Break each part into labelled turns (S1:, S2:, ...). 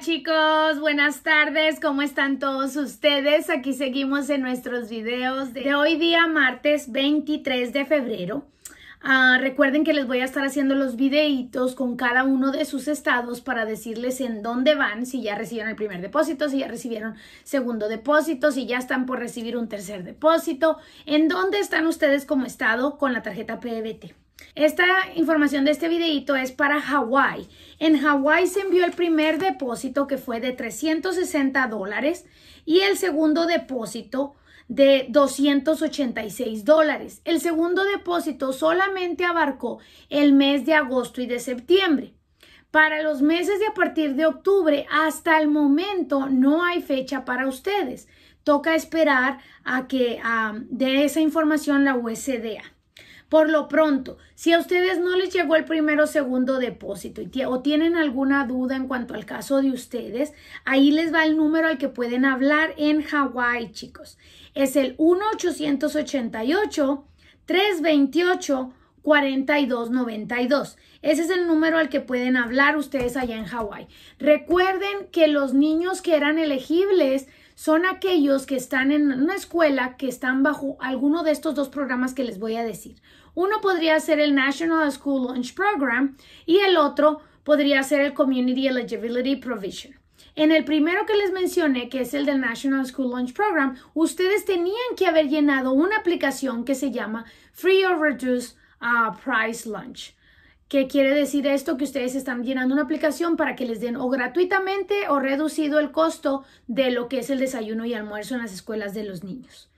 S1: chicos, buenas tardes, ¿cómo están todos ustedes? Aquí seguimos en nuestros videos de hoy día martes 23 de febrero. Ah, recuerden que les voy a estar haciendo los videitos con cada uno de sus estados para decirles en dónde van, si ya recibieron el primer depósito, si ya recibieron segundo depósito, si ya están por recibir un tercer depósito, en dónde están ustedes como estado con la tarjeta PBT. E esta información de este videito es para Hawái. En Hawái se envió el primer depósito que fue de 360 dólares y el segundo depósito de 286 dólares. El segundo depósito solamente abarcó el mes de agosto y de septiembre. Para los meses de a partir de octubre hasta el momento no hay fecha para ustedes. Toca esperar a que ah, dé esa información la USDA. Por lo pronto, si a ustedes no les llegó el primero o segundo depósito o tienen alguna duda en cuanto al caso de ustedes, ahí les va el número al que pueden hablar en Hawái, chicos. Es el 1888 328 4292. Ese es el número al que pueden hablar ustedes allá en Hawái. Recuerden que los niños que eran elegibles son aquellos que están en una escuela que están bajo alguno de estos dos programas que les voy a decir. Uno podría ser el National School Lunch Program y el otro podría ser el Community Eligibility Provision. En el primero que les mencioné, que es el del National School Lunch Program, ustedes tenían que haber llenado una aplicación que se llama Free or Reduced ah, Price Lunch. ¿Qué quiere decir esto? Que ustedes están llenando una aplicación para que les den o gratuitamente o reducido el costo de lo que es el desayuno y almuerzo en las escuelas de los niños.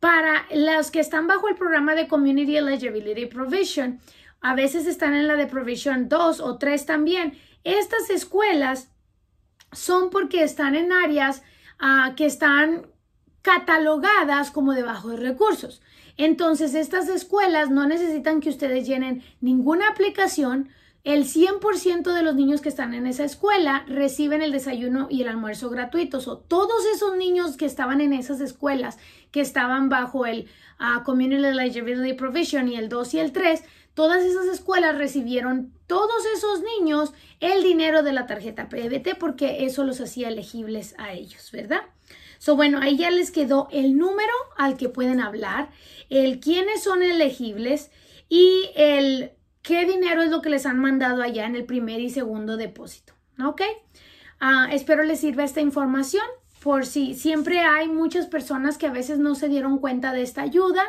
S1: Para los que están bajo el programa de Community Eligibility Provision, a veces están en la de Provision 2 o 3 también. Estas escuelas son porque están en áreas ah, que están catalogadas como debajo de recursos. Entonces, estas escuelas no necesitan que ustedes llenen ninguna aplicación. El 100% de los niños que están en esa escuela reciben el desayuno y el almuerzo gratuitos. O todos esos niños que estaban en esas escuelas, que estaban bajo el ah, Community Eligibility Provision y el 2 y el 3, todas esas escuelas recibieron todos esos niños el dinero de la tarjeta PBT e porque eso los hacía elegibles a ellos, ¿verdad? So, bueno, ahí ya les quedó el número al que pueden hablar, el quiénes son elegibles y el qué dinero es lo que les han mandado allá en el primer y segundo depósito. ¿Ok? Ah, espero les sirva esta información por si siempre hay muchas personas que a veces no se dieron cuenta de esta ayuda.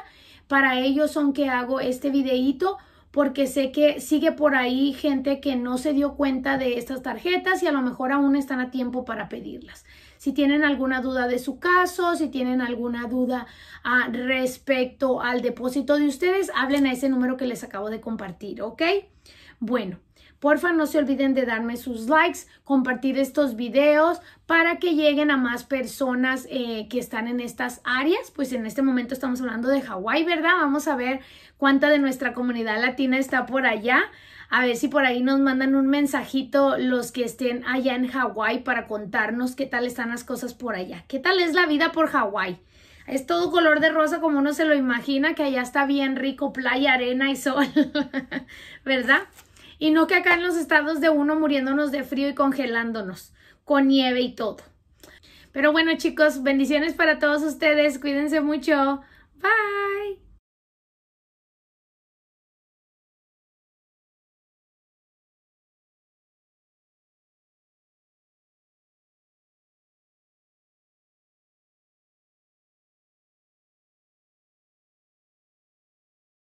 S1: Para ellos son que hago este videíto porque sé que sigue por ahí gente que no se dio cuenta de estas tarjetas y a lo mejor aún están a tiempo para pedirlas. Si tienen alguna duda de su caso, si tienen alguna duda ah, respecto al depósito de ustedes, hablen a ese número que les acabo de compartir, ¿ok? Bueno, Porfa, no se olviden de darme sus likes, compartir estos videos para que lleguen a más personas eh, que están en estas áreas. Pues en este momento estamos hablando de Hawái, ¿verdad? Vamos a ver cuánta de nuestra comunidad latina está por allá. A ver si por ahí nos mandan un mensajito los que estén allá en Hawái para contarnos qué tal están las cosas por allá. ¿Qué tal es la vida por Hawái? Es todo color de rosa como uno se lo imagina, que allá está bien rico, playa, arena y sol, ¿verdad? Y no que acá en los estados de uno muriéndonos de frío y congelándonos, con nieve y todo. Pero bueno chicos, bendiciones para todos ustedes, cuídense mucho, bye.